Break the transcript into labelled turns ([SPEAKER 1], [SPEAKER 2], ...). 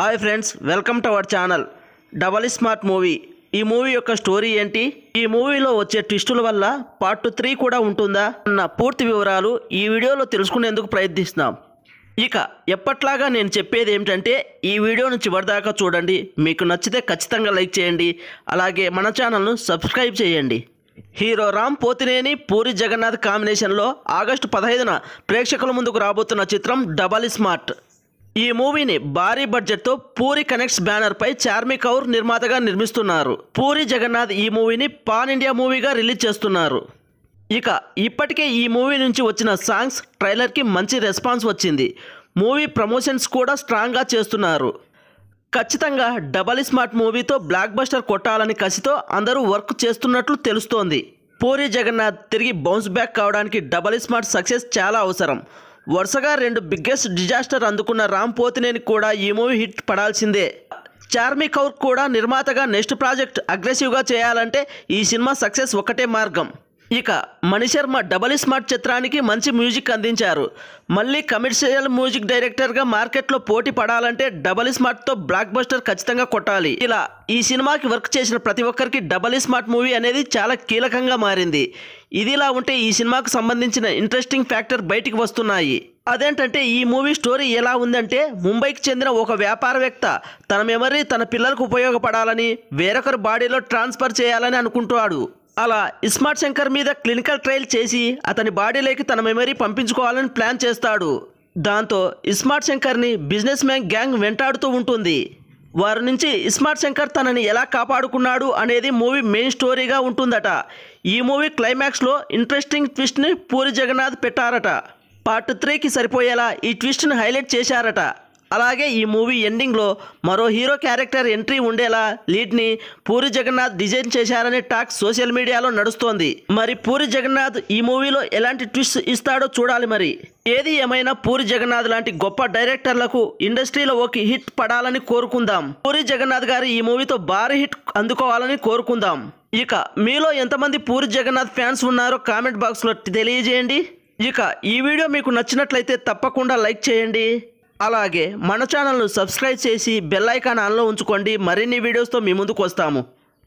[SPEAKER 1] hi friends welcome to our channel double smart movie ఈ movie యొక్క story ఏంటి ఈ మూవీలో వచ్చే ట్విస్టుల వల్ల పార్ట్ త్రీ కూడా ఉంటుందా అన్న పూర్తి వివరాలు ఈ వీడియోలో తెలుసుకునేందుకు ప్రయత్నిస్తున్నాం ఇక ఎప్పట్లాగా నేను చెప్పేది ఏమిటంటే ఈ వీడియోను చివరిదాకా చూడండి మీకు నచ్చితే ఖచ్చితంగా లైక్ చేయండి అలాగే మన ఛానల్ను సబ్స్క్రైబ్ చేయండి హీరో రామ్ పోతినేని పూరి జగన్నాథ్ కాంబినేషన్లో ఆగస్టు పదహైదున ప్రేక్షకుల ముందుకు రాబోతున్న చిత్రం డబల్ స్మార్ట్ ఈ మూవీని భారీ బడ్జెట్తో పూరి కనెక్ట్స్ బ్యానర్ పై చార్మి కౌర్ నిర్మాతగా నిర్మిస్తున్నారు పూరి జగన్నాథ్ ఈ మూవీని పాన్ ఇండియా మూవీగా రిలీజ్ చేస్తున్నారు ఇక ఇప్పటికే ఈ మూవీ నుంచి వచ్చిన సాంగ్స్ ట్రైలర్కి మంచి రెస్పాన్స్ వచ్చింది మూవీ ప్రమోషన్స్ కూడా స్ట్రాంగ్గా చేస్తున్నారు ఖచ్చితంగా డబల్ స్మార్ట్ మూవీతో బ్లాక్ బస్టర్ కొట్టాలని కసితో అందరూ వర్క్ చేస్తున్నట్లు తెలుస్తోంది పూరి జగన్నాథ్ తిరిగి బౌన్స్ బ్యాక్ కావడానికి డబల్ స్మార్ట్ సక్సెస్ చాలా అవసరం వరుసగా రెండు బిగ్గెస్ట్ డిజాస్టర్ అందుకున్న రామ్ పోతినేని కూడా ఈ మూవీ హిట్ పడాల్సిందే చార్మి కౌర్ కూడా నిర్మాతగా నెక్స్ట్ ప్రాజెక్ట్ అగ్రెసివ్గా చేయాలంటే ఈ సినిమా సక్సెస్ ఒకటే మార్గం ఇక మణిశర్మ డబల్ స్మార్ట్ చిత్రానికి మంచి మ్యూజిక్ అందించారు మళ్ళీ కమర్షియల్ మ్యూజిక్ డైరెక్టర్గా మార్కెట్లో పోటీ పడాలంటే డబల్ స్మార్ట్తో బ్లాక్ బస్టర్ ఖచ్చితంగా కొట్టాలి ఇలా ఈ సినిమాకి వర్క్ చేసిన ప్రతి ఒక్కరికి డబల్ స్మార్ట్ మూవీ అనేది చాలా కీలకంగా మారింది ఇదిలా ఉంటే ఈ సినిమాకు సంబంధించిన ఇంట్రెస్టింగ్ ఫ్యాక్టర్ బయటికి వస్తున్నాయి అదేంటంటే ఈ మూవీ స్టోరీ ఎలా ఉందంటే ముంబైకి చెందిన ఒక వ్యాపారవేత్త తన మెమరీ తన పిల్లలకు ఉపయోగపడాలని వేరొకరి బాడీలో ట్రాన్స్ఫర్ చేయాలని అనుకుంటాడు అలా ఇస్మార్ట్ శంకర్ మీద క్లినికల్ ట్రయల్ చేసి అతని బాడీలోకి తన మెమరీ పంపించుకోవాలని ప్లాన్ చేస్తాడు దాంతో ఇస్మార్ట్ శంకర్ని బిజినెస్ మ్యాన్ గ్యాంగ్ వెంటాడుతూ ఉంటుంది వారి నుంచి ఇస్మార్ట్ శంకర్ తనని ఎలా కాపాడుకున్నాడు అనేది మూవీ మెయిన్ స్టోరీగా ఉంటుందట ఈ మూవీ క్లైమాక్స్లో ఇంట్రెస్టింగ్ ట్విస్ట్ని పూరి జగన్నాథ్ పెట్టారట పార్ట్ త్రీకి సరిపోయేలా ఈ ట్విస్ట్ని హైలైట్ చేశారట అలాగే ఈ మూవీ ఎండింగ్లో మరో హీరో క్యారెక్టర్ ఎంట్రీ ఉండేలా లీడ్ని పూరి జగన్నాథ్ డిజైన్ చేశారనే టాక్ సోషల్ మీడియాలో నడుస్తోంది మరి పూరి జగన్నాథ్ ఈ మూవీలో ఎలాంటి ట్విస్ట్ ఇస్తాడో చూడాలి మరి ఏది ఏమైనా పూరి జగన్నాథ్ లాంటి గొప్ప డైరెక్టర్లకు ఇండస్ట్రీలో ఒక హిట్ పడాలని కోరుకుందాం పూరి జగన్నాథ్ గారి ఈ మూవీతో భారీ హిట్ అందుకోవాలని కోరుకుందాం ఇక మీలో ఎంతమంది పూరి జగన్నాథ్ ఫ్యాన్స్ ఉన్నారో కామెంట్ బాక్స్లో తెలియజేయండి ఇక ఈ వీడియో మీకు నచ్చినట్లయితే తప్పకుండా లైక్ చేయండి అలాగే మన ఛానల్ను సబ్స్క్రైబ్ చేసి బెల్లైకాన్ ఆన్లో ఉంచుకోండి మరిన్ని వీడియోస్తో మీ ముందుకు వస్తాము